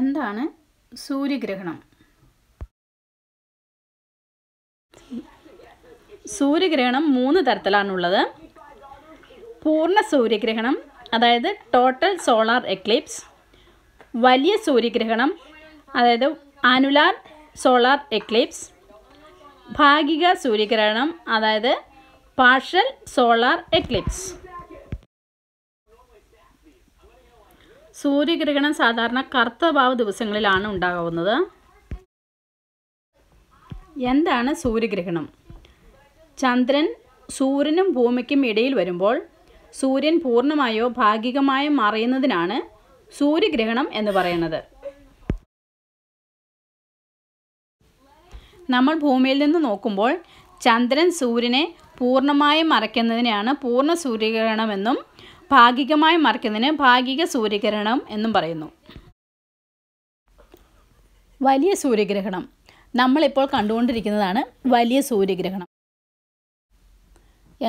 എന്താണ് സൂര്യഗ്രഹണം സൂര്യഗ്രഹണം മൂന്ന് തരത്തിലാണുള്ളത് പൂർണ്ണ സൂര്യഗ്രഹണം അതായത് ടോട്ടൽ സോളാർ എക്ലിപ്സ് വലിയ സൂര്യഗ്രഹണം അതായത് ആനുലാർ സോളാർ എക്ലിപ്സ് ഭാഗിക സൂര്യഗ്രഹണം അതായത് പാർഷ്യൽ സോളാർ എക്ലിപ്സ് സൂര്യഗ്രഹണം സാധാരണ കർത്തഭാവ ദിവസങ്ങളിലാണ് ഉണ്ടാകാവുന്നത് എന്താണ് സൂര്യഗ്രഹണം ചന്ദ്രൻ സൂര്യനും ഭൂമിക്കും ഇടയിൽ വരുമ്പോൾ സൂര്യൻ പൂർണ്ണമായോ ഭാഗികമായോ മറയുന്നതിനാണ് സൂര്യഗ്രഹണം എന്ന് പറയുന്നത് നമ്മൾ ഭൂമിയിൽ നിന്ന് നോക്കുമ്പോൾ ചന്ദ്രൻ സൂര്യനെ പൂർണ്ണമായും മറയ്ക്കുന്നതിനെയാണ് പൂർണ്ണ സൂര്യഗ്രഹണമെന്നും ഭാഗികമായി മറയ്ക്കുന്നതിന് ഭാഗിക സൂര്യഗ്രഹണം എന്നും പറയുന്നു വലിയ സൂര്യഗ്രഹണം നമ്മളിപ്പോൾ കണ്ടുകൊണ്ടിരിക്കുന്നതാണ് വലിയ സൂര്യഗ്രഹണം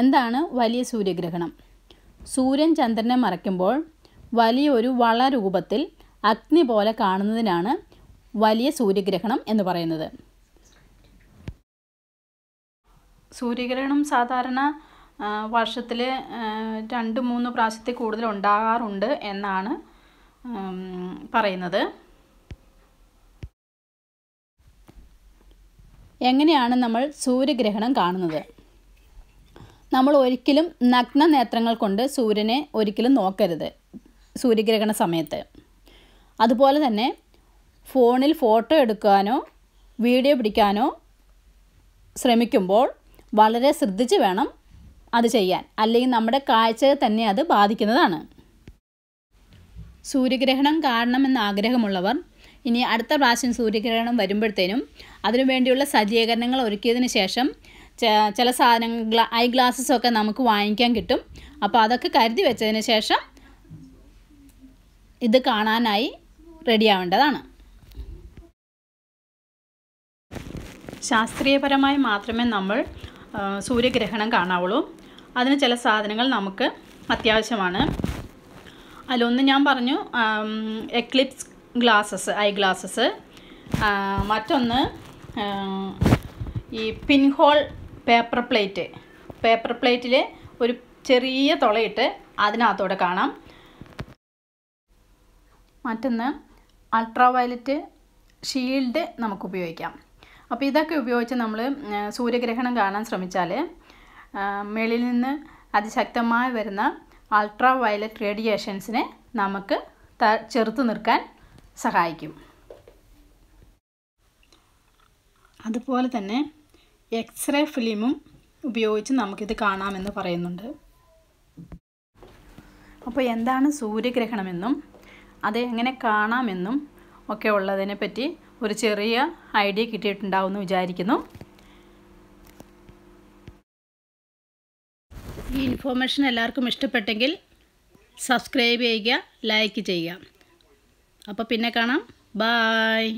എന്താണ് വലിയ സൂര്യഗ്രഹണം സൂര്യൻ ചന്ദ്രനെ മറയ്ക്കുമ്പോൾ വലിയൊരു വള രൂപത്തിൽ അഗ്നി പോലെ കാണുന്നതിനാണ് വലിയ സൂര്യഗ്രഹണം എന്ന് പറയുന്നത് സൂര്യഗ്രഹണം സാധാരണ വർഷത്തിൽ രണ്ട് മൂന്ന് പ്രാവശ്യത്തിൽ കൂടുതൽ ഉണ്ടാകാറുണ്ട് എന്നാണ് പറയുന്നത് എങ്ങനെയാണ് നമ്മൾ സൂര്യഗ്രഹണം കാണുന്നത് നമ്മൾ ഒരിക്കലും നഗ്ന നേത്രങ്ങൾ കൊണ്ട് സൂര്യനെ ഒരിക്കലും നോക്കരുത് സൂര്യഗ്രഹണ സമയത്ത് അതുപോലെ തന്നെ ഫോണിൽ ഫോട്ടോ എടുക്കാനോ വീഡിയോ പിടിക്കാനോ ശ്രമിക്കുമ്പോൾ വളരെ ശ്രദ്ധിച്ച് വേണം അത് ചെയ്യാൻ അല്ലെങ്കിൽ നമ്മുടെ കാഴ്ചയെ തന്നെ അത് ബാധിക്കുന്നതാണ് സൂര്യഗ്രഹണം എന്ന ആഗ്രഹമുള്ളവർ ഇനി അടുത്ത പ്രാവശ്യം സൂര്യഗ്രഹണം വരുമ്പോഴത്തേനും അതിനുവേണ്ടിയുള്ള സജ്ജീകരണങ്ങൾ ഒരുക്കിയതിന് ശേഷം ചില സാധനങ്ങൾ ഐ ഗ്ലാസ്സസൊക്കെ നമുക്ക് വാങ്ങിക്കാൻ കിട്ടും അപ്പോൾ അതൊക്കെ കരുതി വെച്ചതിന് ശേഷം ഇത് കാണാനായി റെഡിയാവേണ്ടതാണ് ശാസ്ത്രീയപരമായി മാത്രമേ നമ്മൾ സൂര്യഗ്രഹണം കാണാവുള്ളൂ അതിന് ചില സാധനങ്ങൾ നമുക്ക് അത്യാവശ്യമാണ് അതിലൊന്ന് ഞാൻ പറഞ്ഞു എക്ലിപ്സ് ഗ്ലാസ്സസ് ഐ ഗ്ലാസ്സസ് മറ്റൊന്ന് ഈ പിൻഹോൾ പേപ്പർ പ്ലേറ്റ് പേപ്പർ പ്ലേറ്റിൽ ഒരു ചെറിയ തുളയിട്ട് അതിനകത്തോടെ കാണാം മറ്റൊന്ന് അൾട്രാ വയലറ്റ് ഷീൽഡ് നമുക്ക് ഉപയോഗിക്കാം അപ്പോൾ ഇതൊക്കെ ഉപയോഗിച്ച് നമ്മൾ സൂര്യഗ്രഹണം കാണാൻ ശ്രമിച്ചാൽ മേളിൽ നിന്ന് അതിശക്തമായി വരുന്ന അൾട്രാ വയലറ്റ് റേഡിയേഷൻസിനെ നമുക്ക് ചെറുത്തു നിർക്കാൻ സഹായിക്കും അതുപോലെ തന്നെ എക്സ്റേ ഫിലിമും ഉപയോഗിച്ച് നമുക്കിത് കാണാമെന്ന് പറയുന്നുണ്ട് അപ്പോൾ എന്താണ് സൂര്യഗ്രഹണമെന്നും അത് എങ്ങനെ കാണാമെന്നും ഒക്കെ ഉള്ളതിനെ പറ്റി ഒരു ചെറിയ ഐഡിയ കിട്ടിയിട്ടുണ്ടാവുമെന്ന് വിചാരിക്കുന്നു ഇൻഫോർമേഷൻ എല്ലാവർക്കും ഇഷ്ടപ്പെട്ടെങ്കിൽ സബ്സ്ക്രൈബ് ചെയ്യുക ലൈക്ക് ചെയ്യുക അപ്പോൾ പിന്നെ കാണാം ബായ്